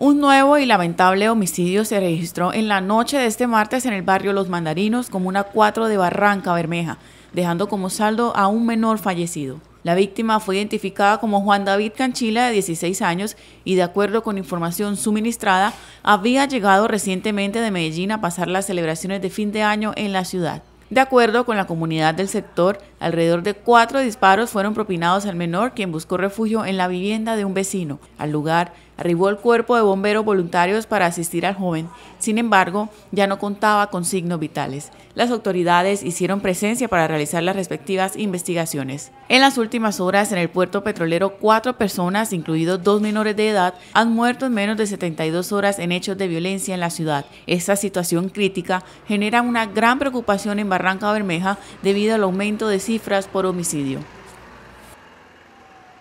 Un nuevo y lamentable homicidio se registró en la noche de este martes en el barrio Los Mandarinos, una 4 de Barranca Bermeja, dejando como saldo a un menor fallecido. La víctima fue identificada como Juan David Canchila, de 16 años, y de acuerdo con información suministrada, había llegado recientemente de Medellín a pasar las celebraciones de fin de año en la ciudad. De acuerdo con la comunidad del sector, alrededor de cuatro disparos fueron propinados al menor, quien buscó refugio en la vivienda de un vecino. Al lugar, Arribó el cuerpo de bomberos voluntarios para asistir al joven, sin embargo, ya no contaba con signos vitales. Las autoridades hicieron presencia para realizar las respectivas investigaciones. En las últimas horas, en el puerto petrolero, cuatro personas, incluidos dos menores de edad, han muerto en menos de 72 horas en hechos de violencia en la ciudad. Esta situación crítica genera una gran preocupación en Barranca Bermeja debido al aumento de cifras por homicidio.